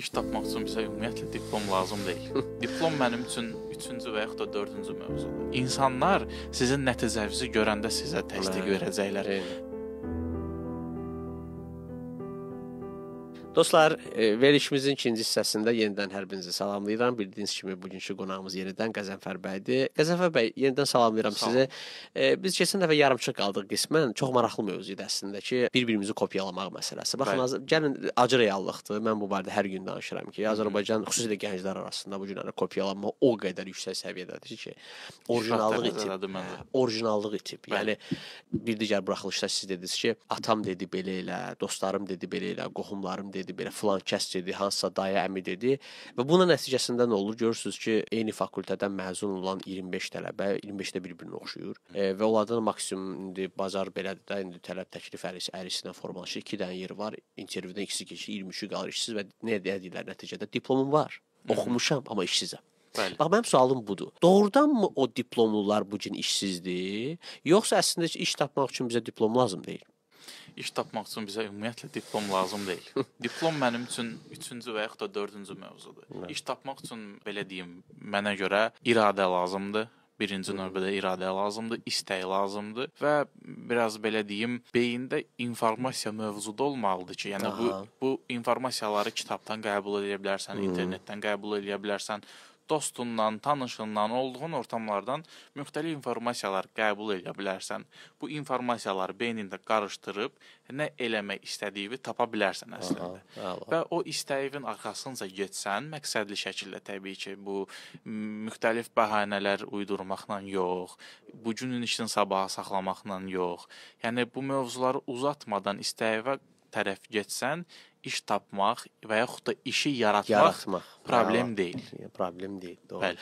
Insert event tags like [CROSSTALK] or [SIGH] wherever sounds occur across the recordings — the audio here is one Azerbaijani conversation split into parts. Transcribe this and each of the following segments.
İş tapmaq üçün bizə ümumiyyətlə diplom lazım deyil. [LAUGHS] diplom mənim üçün 3-cü və yaxud da 4-cü mövzudur. İnsanlar sizin nəticənizi görəndə sizə təsdiq hə. verəcəklər. Dostlar, e, verilişimizin ikinci hissəsində yenidən hər birinizi salamlayıram. Bildiyiniz kimi bugünkü qonağımız yenidən Qəzənfər bəydir. Qəzənfər bəy, yenidən salamlayıram Sağ sizi. E, biz keçən dəfə yarımçıq qaldıq qismən. Çox maraqlı mövzu idi əslində ki, bir-birimizi kopyalamaq məsələsi. Baxın, az, gəlin acı reallıqdır. Mən bu barədə hər gün danışıram ki, Azərbaycan xüsusilə gənclər arasında bu günlərə kopyalanma o qədər yüksək səviyyədədir ki, orijinallıq itib. Orijinallıq itib. Yəni bir digər buraxılışda siz dediniz ki, atam dedi belə elə, dostlarım dedi belə elə, qohumlarım dedi dedi belə filan kəs dedi, hansısa daya əmi dedi və bunun nəticəsində nə olur? Görürsüz ki, eyni fakültədən məzun olan 25 tələbə 25 də bir-birinə oxşuyur e, və onlardan maksimum indi bazar belədir də indi tələb təklif ərisi ərisinə formalaşır. 2 dənə yer var. İntervyudan ikisi keçir, 23-ü qalır işsiz və nə deyirlər nəticədə diplomum var. Oxumuşam, amma işsizəm. Bəli. Bax mənim sualım budur. Doğrudanmı o diplomlular bu gün işsizdir, yoxsa əslində iş tapmaq üçün bizə diplom lazım deyil? iş tapmaq üçün bizə ümumiyyətlə diplom lazım deyil. [LAUGHS] diplom mənim üçün 3-cü və yaxud da 4-cü mövzudur. Hı. İş tapmaq üçün belə deyim, mənə görə iradə lazımdır birinci növbədə iradə lazımdır, istək lazımdır və biraz belə deyim, beyində informasiya mövcud olmalıdır ki, yəni Aha. bu bu informasiyaları kitabdan qəbul edə bilərsən, hmm. internetdən qəbul edə bilərsən, dostundan, tanışından, olduğun ortamlardan müxtəlif informasiyalar qəbul edə bilərsən. Bu informasiyaları beynində qarışdırıb nə eləmək istədiyini tapa bilərsən əslində. Aha, əla. Və o istəyin arxasınca getsən, məqsədli şəkildə təbii ki, bu müxtəlif bəhanələr uydurmaqla yox, bu günün işini sabaha saxlamaqla yox. Yəni bu mövzuları uzatmadan istəyə tərəf getsən, iş tapmaq və yaxud da işi yaratmaq, yaratmaq. problem ha, deyil. Problem deyil, doğru. Bəli.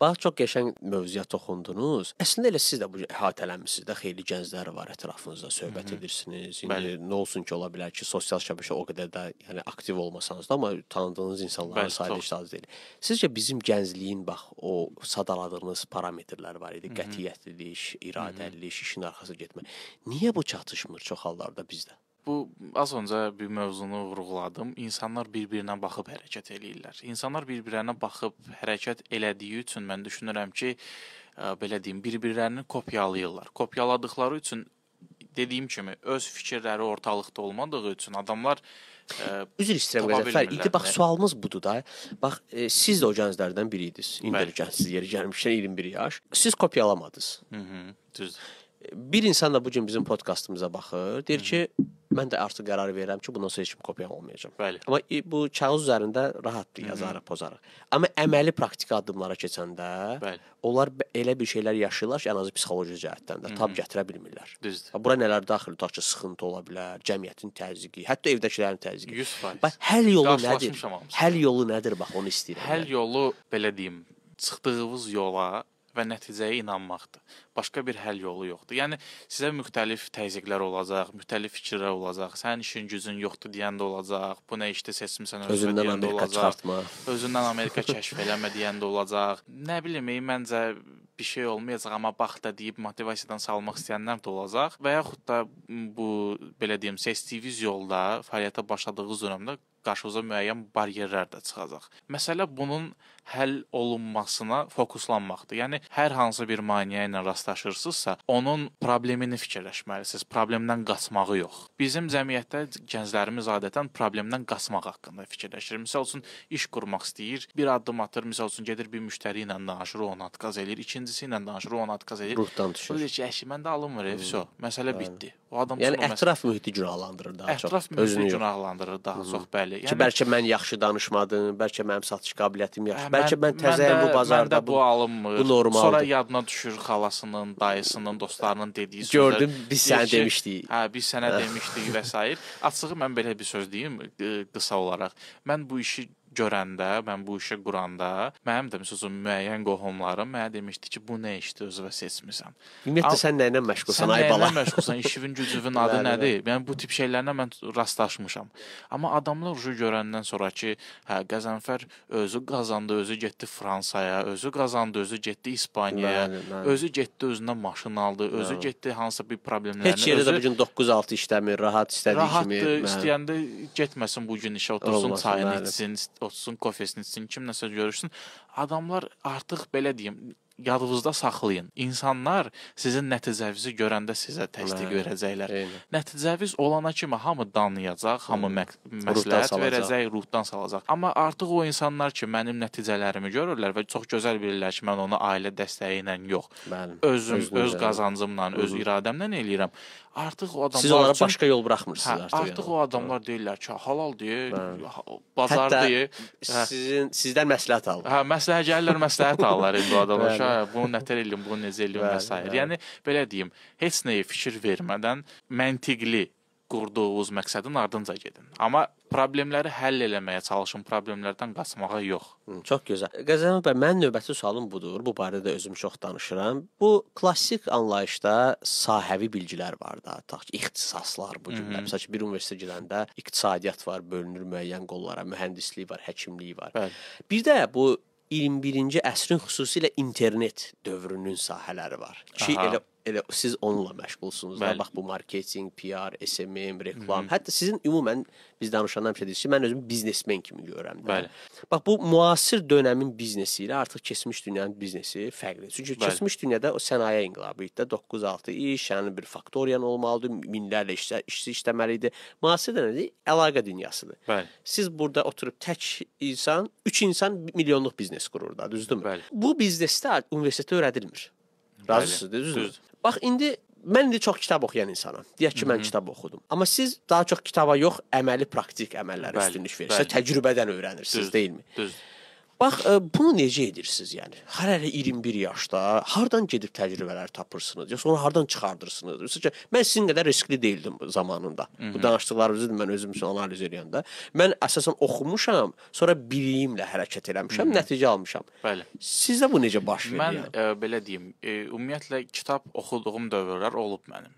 Bax çox qəşəng mövzuya toxundunuz. Əslində elə siz də bu əhatələnmisiniz də, xeyli gənclər var ətrafınızda söhbət Hı -hı. edirsiniz. İndi Bəli. nə olsun ki, ola bilər ki, sosial şəbəkə o qədər də yəni aktiv olmasanız da, amma tanıdığınız insanların sayı çox az deyil. Sizcə bizim gəncliyin bax o sadaladığınız parametrlər var idi, qətiyyətlilik, iradəlilik, işin arxası getmə. Niyə bu çatışmır çox hallarda bizdə? Bu az öncə bir mövzunu vurğuladım. İnsanlar bir-birinə baxıb hərəkət eləyirlər. İnsanlar bir-birinə baxıb hərəkət elədiyi üçün mən düşünürəm ki, belə deyim, bir-birlərini kopyalayırlar. Kopyaladıkları üçün dediyim kimi öz fikirləri ortalıqda olmadığı üçün adamlar ə, üzr istəyirəm Qəzəfər. İndi bax sualımız budur da. Bax e, siz də o gənclərdən biri idiniz. İndi də gəncsiniz, yeri gəlmişdən 21 yaş. Siz kopyalamadınız. Mhm, düzdür. Bir insan da bu gün bizim podkastımıza baxır, deyir Hı -hı. ki, Mən də artıq qərar verirəm ki, bundan sonra heç kim kopyam olmayacam. Bəli. Amma bu kağız üzərində rahatdır, yazarıq, pozarıq. Amma əməli praktiki addımlara keçəndə Bəli. onlar elə bir şeylər yaşayırlar ki, ən azı psixoloji cəhətdən də tab gətirə bilmirlər. Düzdür. Bura nələr daxil tutaq ki, sıxıntı ola bilər, cəmiyyətin təzyiqi, hətta evdəkilərin təzyiqi. 100%. Bax, həll yolu nədir? Həll yolu nədir? Bax, onu istəyirəm. Həll yəni. yolu belə deyim, çıxdığınız yola və nəticəyə inanmaqdır. Başqa bir həll yolu yoxdur. Yəni sizə müxtəlif təzyiqlər olacaq, müxtəlif fikirlər olacaq. Sənin işin gücün yoxdur deyəndə olacaq. Bu nə işdə seçmisən özünə özündən deyəndə Amerika olacaq. Çıxartma. Özündən Amerika kəşf eləmə deyəndə olacaq. Nə bilim, e, məncə bir şey olmayacaq, amma bax da deyib motivasiyadan salmaq istəyənlər də olacaq və yaxud da bu belə deyim, sestiv yolda fəaliyyətə başladığınız dövrdə qarşınıza müəyyən baryerlər də çıxacaq. Məsələ bunun həll olunmasına fokuslanmaqdır. Yəni hər hansı bir maneə ilə rastlaşırsınızsa, onun problemini fikirləşməlisiniz, problemdən qaçmağı yox. Bizim cəmiyyətdə gənclərimiz adətən problemdən qaçmaq haqqında fikirləşir. Məsəl üçün iş qurmaq istəyir, bir addım atır, məsəl üçün gedir bir müştəri ilə danışır, ona atqaz eləyir. İkinci ikincisi ilə danışır, o ona atqaz edir. Ruhdan düşür. O deyir ki, əşi məndə alınmır, hmm. vəsə, məsələ bəli. bitdi. O adam yəni ətraf məsələ... mühiti günahlandırır daha ətraf çox. Ətraf mühiti günahlandırır daha Hı -hı. çox, bəli. Yəni ki, bəlkə mən yaxşı danışmadım, bəlkə mənim satış qabiliyyətim yaxşı, hə, bəlkə mən təzəyəm bu bazarda. Məndə bu, bu alınmır. Bu normaldır. Sonra yadına düşür xalasının, dayısının, dostlarının dediyi sözlər. Gördüm, biz sənə demişdik. Hə, biz sənə demişdik və s. Açığı mən belə bir söz deyim, qısa olaraq. Mən bu işi görəndə, mən bu işi quranda, mənim də məsələn müəyyən qohumlarım mənə demişdi ki, bu nə işdir özünə seçmisən. Ümumiyyətlə sən nə ilə məşğulsan ay bala? Nə məşğulsan, işin [LAUGHS] gücün adı nədir? Yəni bu tip şeylərlə mən rastlaşmışam. Amma adamlar ucu görəndən sonra ki, hə Qəzənfər özü qazandı, özü getdi Fransaya, özü qazandı, özü getdi İspaniyaya, özü getdi özünə maşın aldı, özü getdi hansısa bir problemlərini. Heç yerdə özü... bu gün 9-6 işləmir, rahat istədiyi kimi. Rahat istəyəndə getməsin bu gün işə, otursun çayını içsin, otursun, kofesini içsin, kimləsə görüşsün. Adamlar artıq belə deyim, yadınızda saxlayın. İnsanlar sizin nəticəvizi görəndə sizə təsdiq Hə, verəcəklər. Eyni. Nəticəviz olana kimi hamı danlayacaq, hamı mə məsləhət salacaq. verəcək, ruhdan salacaq. Amma artıq o insanlar ki, mənim nəticələrimi görürlər və çox gözəl bilirlər ki, mən onu ailə dəstəyi ilə yox, Bəli. özüm Özünüzlə. öz qazancımla, öz iradəmlə eləyirəm. Artıq o adamlar Siz onlara üçün- başqa yol buraxmırsınız Hə, artıq. artıq yəni. o adamlar deyirlər ki, halal deyil, bazar Hətta deyil. Hə. sizin sizdən məsləhət alır. Hə, məsləhət gəlirlər, məsləhət alırlar indi o adamlar. Bəli başa, bunu nə trilyon, bunu necə elyon və s. Yəni belə deyim, heç nəyə fikir vermədən məntiqli qurduğunuz məqsədin ardınca gedin. Amma problemləri həll eləməyə çalışın, problemlərdən qaçmağa yox. Hı, çox gözəl. Qəzəmin bəy, mənim növbəti sualım budur. Bu barədə özüm çox danışıram. Bu klassik anlayışda sahəvi bilgilər var da, tutaq ki, ixtisaslar bu cümlə. Məsələn, bir universitetə girəndə iqtisadiyyat var, bölünür müəyyən qollara, mühəndislik var, həkimlik var. Bəli. Bir də bu 21-ci əsrin xüsusilə internet dövrünün sahələri var ki, Aha. elə elə siz onunla məşğulsunuz da. Bax bu marketinq, PR, SMM, reklam. Hı -hı. Hətta sizin ümumən biz danışanda həmişə deyirik ki, mən özümü biznesmen kimi görürəm də. Bəli. Bax bu müasir dönəmin biznesi ilə artıq keçmiş dünyanın biznesi fərqlidir. Çünki Bəli. keçmiş dünyada o sənaye inqilabı idi də 9-6 iş, yəni bir faktoriyan olmalıdı, minlərlə işçi, işçi işləməli idi. Müasir dönəmdə əlaqə dünyasıdır. Bəli. Siz burada oturub tək insan, 3 insan milyonluq biznes qurur da, düzdürmü? Bu biznesdə universitetdə öyrədilmir. Razısınız, düzdür? düzdür. Bax indi Mən indi çox kitab oxuyan insanam. Deyək ki, mən Hı -hı. kitab oxudum. Amma siz daha çox kitaba yox, əməli, praktik əməllərə üstünlük verirsiniz. Bəli. Təcrübədən öyrənirsiniz, Düz. deyilmi? Düzdür. Bax e, bunu necə edirsiniz yəni? Hər hələ 21 yaşda hardan gedib təcrübələr tapırsınız? Yoxsa onu hardan çıxardırsınız? Yoxsa mən sizin qədər riskli değildim bu zamanında. Hı -hı. Bu danışdıqlarınızı mən özüm üçün analiz edəndə mən əsasən oxumuşam, sonra biliyimlə hərəkət eləmişəm, Hı -hı. nəticə almışam. Bəli. Sizdə bu necə baş verir? Mən yəni? ə, e, belə deyim, ə, e, ümumiyyətlə kitab oxuduğum dövrlər olub mənim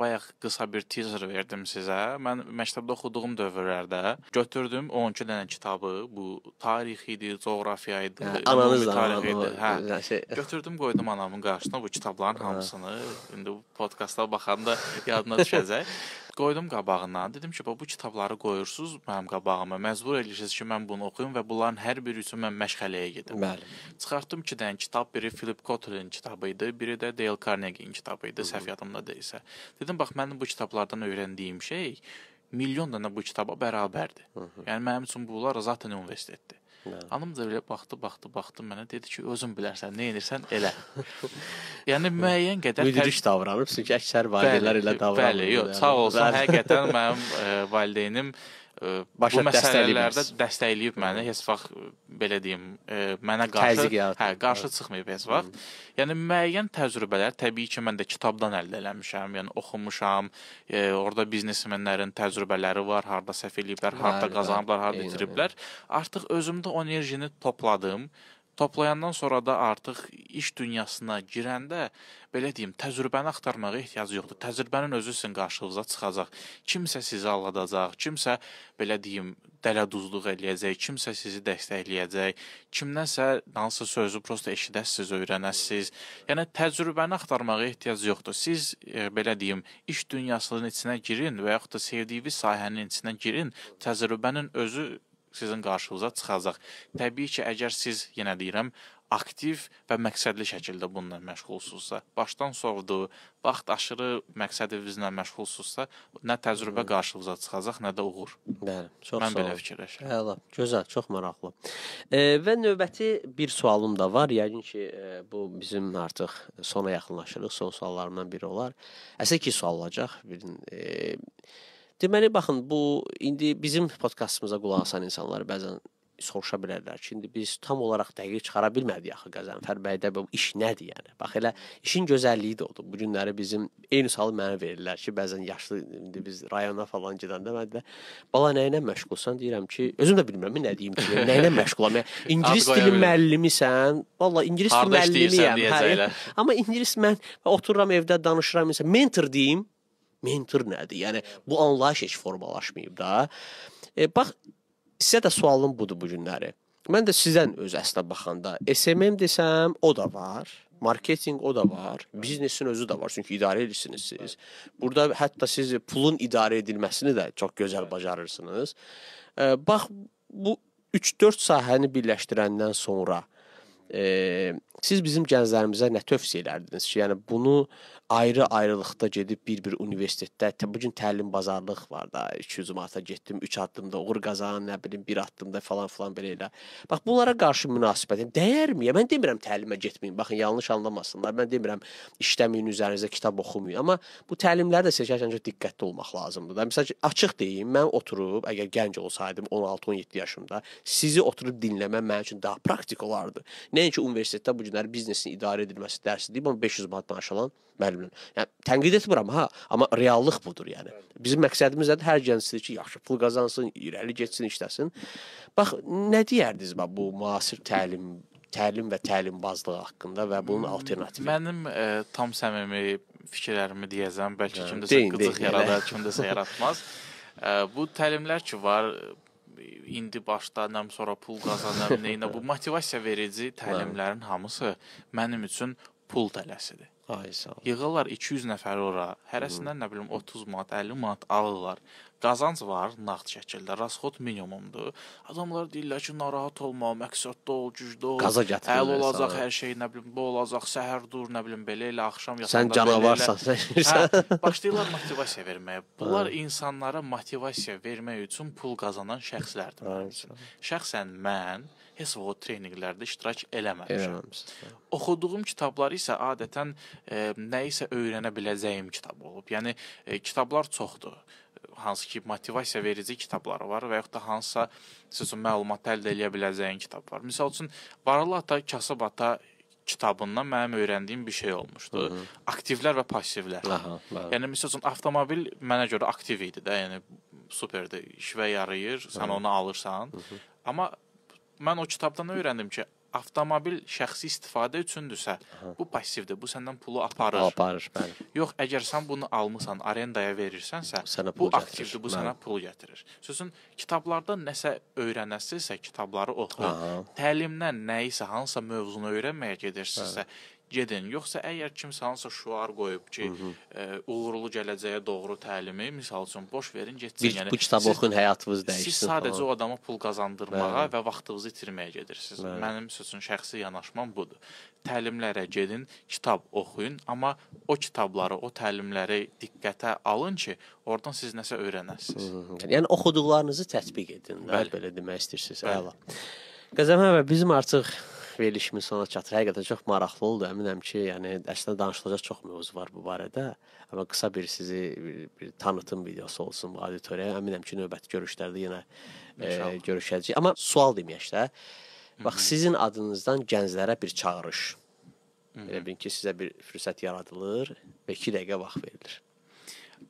bayaq qısa bir teaser verdim sizə. Mən məktəbdə oxuduğum dövrlərdə götürdüm 12 dənə kitabı, bu tarix idi, coğrafiya idi, hə, ananız tarix idi. Hə. Şey. Götürdüm, qoydum anamın qarşısına bu kitabların hə. hamısını. İndi bu podkastda baxanda [LAUGHS] yadına düşəcək. Qoydum qabağına. Dedim ki, bu kitabları qoyursunuz mənim qabağıma. Məcbur eləyirsiniz ki, mən bunu oxuyum və bunların hər biri üçün mən məşğələyə gedim. Bəli. Çıxartdım iki dənə kitab. Biri Philip Kotler'in kitabı idi, biri də Dale Carnegie'nin kitabı idi, səhv yadımda deyilsə. Dedim, bax mənim bu kitablardan öyrəndiyim şey milyon dənə bu kitaba bərabərdir. Hı -hı. Yəni mənim üçün bunlar zaten universitetdir. Xanım da belə baxdı, baxdı, baxdı mənə, dedi ki, özün bilərsən, nə edirsən elə. [LAUGHS] yəni müəyyən qədər müdrik hər... davranır, çünki əksər valideynlər elə davranır. Bəli, yox, sağ olsun, həqiqətən mənim e, valideynim başa bu məsələlərdə dəstəkləyib məni. Heç vaxt belə deyim, mənə qarşı hə, qarşı çıxmayıb heç vaxt. Hı. Yəni müəyyən təcrübələr təbii ki, mən də kitabdan əldə eləmişəm, yəni oxumuşam. E, orada biznesmenlərin təcrübələri var, harda səhv eləyiblər, harda bəli, qazanıblar, harda itiriblər. Artıq özümdə o enerjini topladım. Toplayandan sonra da artıq iş dünyasına girəndə belə deyim, təcrübəni axtarmağa ehtiyac yoxdur. Təcrübənin özü sizin qarşınıza çıxacaq. Kimsə sizi aldadacaq, kimsə belə deyim, dələduzluq eləyəcək, kimsə sizi dəstəkləyəcək, kimdənsə hansısa sözü prosta eşidəsiz, öyrənəsiz. Yəni təcrübəni axtarmağa ehtiyac yoxdur. Siz e, belə deyim, iş dünyasının içinə girin və yaxud da sevdiyiniz sahənin içinə girin. Təcrübənin özü sizin qarşınıza çıxacaq. Təbii ki, əgər siz yenə deyirəm, aktiv və məqsədli şəkildə bununla məşğulsunuzsa, başdan sovdu, vaxt aşırı məqsədinizlə məşğulsunuzsa, nə təcrübə qarşınıza çıxacaq, nə də uğur. Bəli, çox Mən sağ ol. Mən belə fikirləşirəm. Əla, gözəl, çox maraqlı. E, və növbəti bir sualım da var. Yəqin ki, e, bu bizim artıq sona yaxınlaşırıq. Son suallarımdan biri olar. Əslində iki sual olacaq. Birin e, Deməli baxın bu indi bizim podkastımıza qulaq asan insanlar bəzən soruşa bilərlər ki, indi biz tam olaraq dəqiq çıxara bilmədik axı Qəzənfər bəydə bu iş nədir yəni? Bax elə işin gözəlliyi də odur. Bu günləri bizim eyni sualı mənə verirlər ki, bəzən yaşlı indi biz rayona falan gedəndə mən də bala nə ilə məşğulsan deyirəm ki, özüm də bilmirəm nə deyim ki, [LAUGHS] nə ilə məşğulam. Yəni ingilis dili müəllimisən. Valla ingilis dili müəllimiyəm. Hə, amma ingilis mən otururam evdə danışıram isə mentor deyim mentor nədir? Yəni bu anlayış heç formalaşmayıb da. E, bax sizə də sualım budur bu günləri. Mən də sizdən öz əslinə baxanda SMM desəm, o da var marketinq o da var, biznesin özü də var, çünki idarə edirsiniz siz. Burada hətta siz pulun idarə edilməsini də çox gözəl bacarırsınız. E, bax bu 3-4 sahəni birləşdirəndən sonra E, siz bizim gənclərimizə nə tövsiyə edərdiniz ki, yəni bunu ayrı-ayrılıqda gedib bir-bir universitetdə bu gün təlim bazarlıq var da 200 manata getdim, 3 addımda uğur qazan, nə bilim 1 addımda falan filan belə elə. Bax bunlara qarşı münasibətin dəyərmiyə. Mən demirəm təlimə getməyin. Baxın yanlış anlamasınlar. Mən demirəm işləməyin üzərinizə kitab oxumayın. Amma bu təlimləri də seçərkən çox diqqətli olmaq lazımdır da. Məsəl üçün açıq deyim, mən oturub əgər gənc olsaydım 16-17 yaşımda sizi oturub dinləməm mənim üçün daha praktik olardı. Nə Nəinki universitetdə bu günlər biznesin idarə edilməsi dərsi deyib, amma 500 manatdan aşağı olan müəllimlə. Yəni tənqid etmirəm ha, amma reallıq budur yəni. Bizim məqsədimiz nədir? Hər gənc istəyir ki, yaxşı pul qazansın, irəli getsin, işləsin. Bax, nə deyərdiniz bax bu müasir təlim təlim və təlimbazlığı haqqında və bunun alternativi. Mənim ə, e, tam səmimi fikirlərimi deyəsəm, bəlkə kimdəsə hə, qıcıq yəni. yaradar, kimdəsə yaratmaz. Ə, [LAUGHS] e, bu təlimlər ki var, indi başla, nəm sonra pul qazanım, nə bu motivasiya verici hə. təlimlərin hamısı mənim üçün pul tələsidir. Ay sağ ol. Yığırlar 200 nəfəri ora. Hərəsindən nə bilim 30 manat, 50 manat alırlar. Qazanc var nağd şəkildə, rasxod minimumdur. Adamlar deyirlər ki, narahat olma, məqsəddə ol, gücdə ol. Qaza gətirirlər. Əl olacaq hər şey, nə bilim, bu olacaq, səhər dur, nə bilim, belə elə axşam yatanda. Sən canavarsan, sən. Hə, başlayırlar motivasiya verməyə. Bunlar hə. insanlara motivasiya vermək üçün pul qazanan şəxslərdir. Hə, Şəxsən mən heç vaxt o treninqlərdə iştirak eləməmişəm. Eləməmişəm. Oxuduğum kitablar isə adətən e, nə isə öyrənə biləcəyim kitab olub. Yəni e, kitablar çoxdur hansı ki motivasiya verici kitabları var və yaxud da hansısa sizin məlumat əldə edə biləcəyin kitab var. Məsəl üçün Varlı ata Kasıb ata kitabından mənim öyrəndiyim bir şey olmuşdu. Hı -hı. Aktivlər və passivlər. Aha, bəli. Yəni məsəl üçün avtomobil mənə görə aktiv idi də, yəni superdir, işvə yarayır, sən Hı -hı. onu alırsan. Hı -hı. Amma mən o kitabdan öyrəndim ki, avtomobil şəxsi istifadə üçündürsə, Aha. bu passivdir. Bu səndən pulu aparır. Aparır, bəli. Yox, əgər sən bunu almısan, arendaya verirsənsə, sənə bu aktivdir, bu sənə pul gətirir. Sözün kitablardan nəsə öyrənəsizsə, kitabları oxu. Aha. Təlimdən nəyisə, hansısa mövzunu öyrənməyə gedirsinizsə, Bəli gedin. Yoxsa əgər kimsə hansısa şüar qoyub ki, Hı -hı. E, ə, uğurlu gələcəyə doğru təlimi, misal üçün boş verin, getsin. Bir, yəni bu kitabı siz, oxuyun, həyatınız dəyişsin. Siz sadəcə falan. o adama pul qazandırmağa Bəli. və vaxtınızı itirməyə gedirsiniz. Bəli. Mənim sözün şəxsi yanaşmam budur. Təlimlərə gedin, kitab oxuyun, amma o kitabları, o təlimləri diqqətə alın ki, oradan siz nəsə öyrənəsiniz. Hı -hı. Yəni oxuduqlarınızı tətbiq edin, Bəli. belə demək istəyirsiniz. Bəli. Əla. Qəzəm əvə bizim artıq verilişimin sona çatır. Həqiqətən çox maraqlıdır. Əminəm ki, yəni əslində danışılacaq çox mövzu var bu barədə. Amma qısa bir sizi bir, bir tanıtım videosu olsun auditoriyaya. Əminəm ki, növbəti görüşlərdə yenə e, görüşəcəyik. Amma sual deməyək də. Bax, sizin adınızdan gənclərə bir çağırış. Elə bilin ki, sizə bir fürsət yaradılır və 2 dəqiqə vaxt verilir.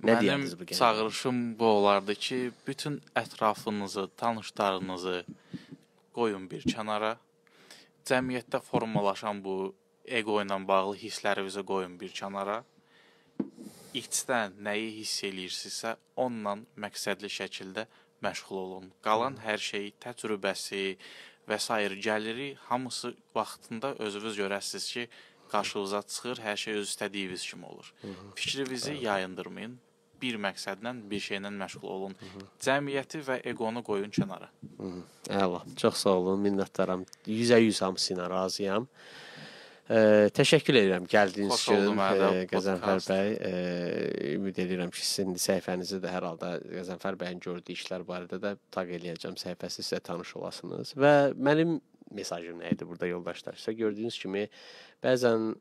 Nə deyərsiniz bu gəncə? Çağırışım bu olardı ki, bütün ətrafınızı, tanışlarınızı qoyun bir kənara cəmiyyətdə formalaşan bu ego ilə bağlı hisslərinizi qoyun bir kənara. İçdən nəyi hiss eləyirsinizsə, onunla məqsədli şəkildə məşğul olun. Qalan hər şeyi, təcrübəsi və sair gəliri hamısı vaxtında özünüz görəsiniz ki, qarşınıza çıxır, hər şey öz istədiyiniz kimi olur. Fikrinizi yayındırmayın bir məqsədlə, bir şeylə məşğul olun. Hı -hı. Cəmiyyəti və eqonu qoyun kənara. Hı -hı. Əla. Çox sağ olun. Minnətdaram. 100% hamısına razıyam. Ə, təşəkkür edirəm gəldiyiniz üçün Qəzənfər bəy. Ə, ümid edirəm ki, sizin səhifənizi də hər halda Qəzənfər bəyin gördüyü işlər barədə də taq eləyəcəm. Səhifəsi sizə tanış olasınız və mənim mesajım nə idi burada yoldaşlar? Sizə gördüyünüz kimi bəzən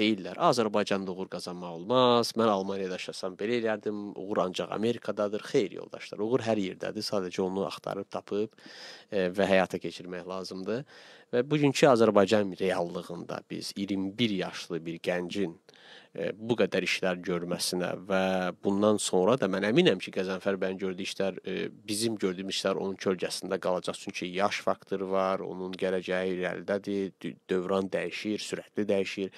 deyirlər, Azərbaycanda uğur qazanmaq olmaz. Mən Almaniyada yaşasam belə elədim. Uğur ancaq Amerikadadır. Xeyr yoldaşlar, uğur hər yerdədir. Sadəcə onu axtarıb tapıb e, və həyata keçirmək lazımdır. Və bugünkü Azərbaycan reallığında biz 21 yaşlı bir gəncin e, bu qədər işlər görməsinə və bundan sonra da mən əminəm ki, Qəzənfər bəyin gördüyü işlər e, bizim gördüyümüz işlər onun kölgəsində qalacaq. Çünki yaş faktoru var, onun gələcəyi irəlidədir, dövran dəyişir, sürətli dəyişir.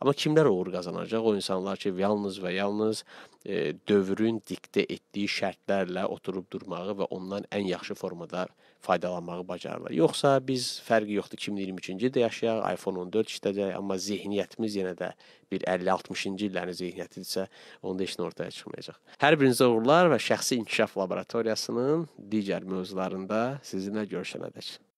Amma kimlər uğur qazanacaq? O insanlar ki, yalnız və yalnız e, dövrün diktə etdiyi şərtlərlə oturub durmağı və ondan ən yaxşı formada faydalanmağı bacarırlar. Yoxsa biz fərqi yoxdur 2023-cü ildə yaşayaq, iPhone 14 işləyəcək, amma zehniyyətimiz yenə də bir 50-60-cı illərin yəni zehniyyətidirsə, onda heç nə ortaya çıxmayacaq. Hər birinizə uğurlar və şəxsi inkişaf laboratoriyasının digər mövzularında sizinlə görüşənədək.